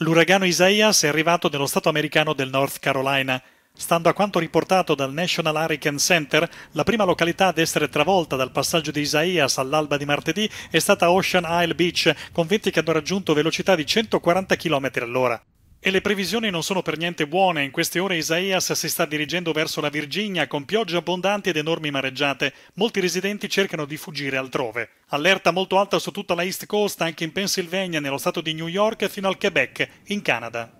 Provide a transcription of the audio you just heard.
L'uragano Isaias è arrivato nello stato americano del North Carolina. Stando a quanto riportato dal National Hurricane Center, la prima località ad essere travolta dal passaggio di Isaias all'alba di martedì è stata Ocean Isle Beach, con venti che hanno raggiunto velocità di 140 km all'ora. E le previsioni non sono per niente buone. In queste ore Isaias si sta dirigendo verso la Virginia con piogge abbondanti ed enormi mareggiate. Molti residenti cercano di fuggire altrove. Allerta molto alta su tutta la East Coast, anche in Pennsylvania, nello stato di New York, fino al Quebec, in Canada.